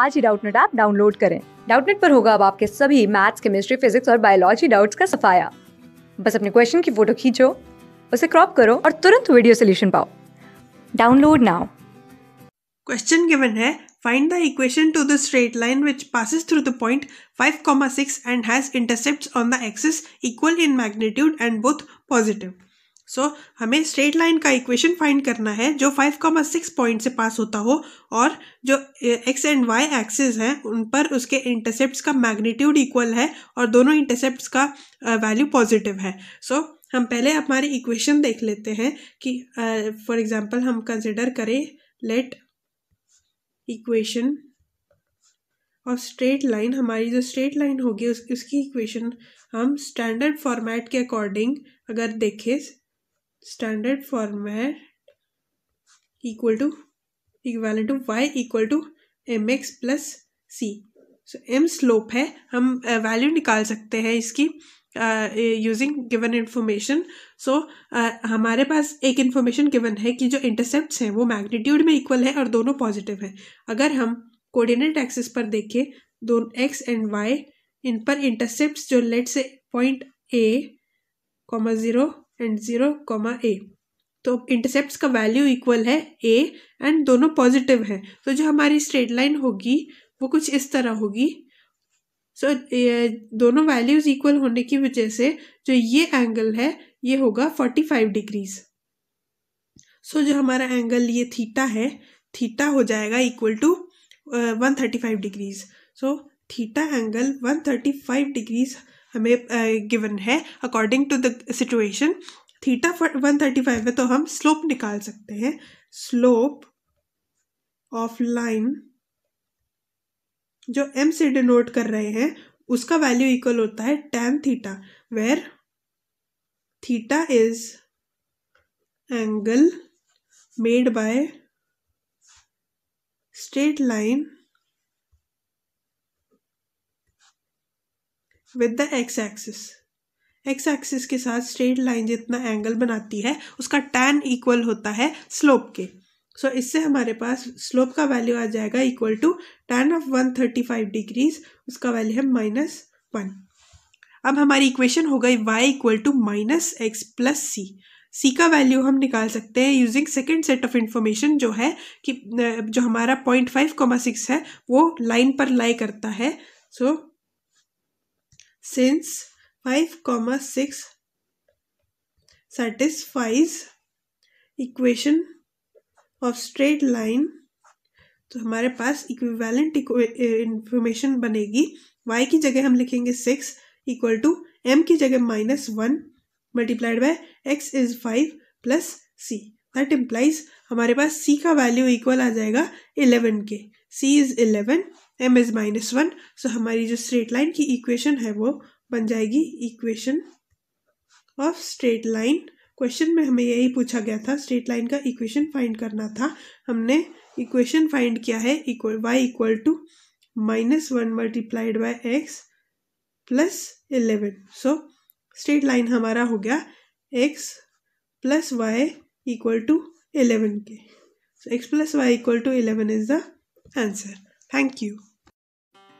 आज ही Doubtnut app download करें डाउटनेट पर होगा अब आपके सभी मैथ्स केमिस्ट्री फिजिक्स और बायोलॉजी डाउट्स का सफाया बस अपने क्वेश्चन की फोटो खींचो उसे क्रॉप करो और तुरंत वीडियो सोल्यूशन पाओ डाउनलोड नाउ क्वेश्चन गिवन है Find the equation to the straight line which passes through the point 5, 6 and has intercepts on the axis equal in magnitude and both positive. So so, हमें straight line का equation find करना है जो 5.6 point से पास होता हो और जो एक्स एंड वाई एक्सेस हैं उन पर उसके इंटरसेप्ट का मैग्नीट्यूड इक्वल है और दोनों इंटरसेप्ट का वैल्यू पॉजिटिव है सो so, हम पहले हमारी इक्वेशन देख लेते हैं कि फॉर uh, एग्जांपल हम कंसिडर करें लेट इक्वेशन और स्ट्रेट लाइन हमारी जो स्ट्रेट लाइन होगी उस, उसकी इक्वेशन हम स्टैंडर्ड फॉर्मेट के अकॉर्डिंग अगर देखें standard format equal to equivalent to Y equal to M X plus C so M slope है हम वैल्यू uh, निकाल सकते हैं इसकी यूजिंग गिवन इन्फॉर्मेशन सो हमारे पास एक इन्फॉर्मेशन गिवन है कि जो इंटरसेप्ट हैं वो मैग्नीट्यूड में इक्वल है और दोनों पॉजिटिव हैं अगर हम कोऑर्डिनेट एक्सिस पर देखें दोनों एक्स एंड वाई इन पर इंटरसेप्ट जो लेट से point A comma zero and zero comma A तो इंटरसेप्ट का वैल्यू इक्वल है ए एंड दोनों पॉजिटिव हैं तो जो हमारी स्ट्रेट लाइन होगी वो कुछ इस तरह होगी सो so, दोनों वैल्यूज़ इक्वल होने की वजह से जो ये एंगल है ये होगा फोर्टी फाइव डिग्रीज सो जो हमारा एंगल ये थीटा है थीटा हो जाएगा equal to one thirty five degrees so theta angle one thirty five degrees हमें गिवन है according to the situation theta one thirty five है तो हम स्लोप निकाल सकते हैं स्लोप ऑफ लाइन जो एम से डिनोट कर रहे हैं उसका वैल्यू इक्वल होता है tan theta where theta is angle made by straight line with the X axis X axis के साथ स्ट्रेट लाइन जितना एंगल बनाती है उसका टैन इक्वल होता है स्लोप के सो so, इससे हमारे पास स्लोप का वैल्यू आ जाएगा equal to tan of one thirty five degrees उसका वैल्यू है माइनस वन अब हमारी इक्वेशन हो गई Y equal to minus X plus C C का वैल्यू हम निकाल सकते हैं using second set of information जो है कि जो हमारा पॉइंट फाइव कॉमा सिक्स है वो लाइन पर लाई करता है सो so, since 5 comma 6 satisfies equation of straight line तो हमारे पास इक्विवेलेंट इंफॉर्मेशन बनेगी y की जगह हम लिखेंगे सिक्स इक्वल टू एम की जगह minus one multiplied by X is five plus C that implies हमारे पास c का वैल्यू इक्वल आ जाएगा इलेवन के c is eleven M is minus one so हमारी जो स्ट्रेट लाइन की इक्वेशन है वो बन जाएगी equation of straight line question में हमें यही पूछा गया था स्ट्रेट लाइन का इक्वेशन फाइंड करना था हमने इक्वेशन फाइंड किया है equal Y equal to minus one multiplied by X plus eleven so straight line हमारा हो गया X plus Y equal to eleven के so X plus Y equal to eleven is the answer thank you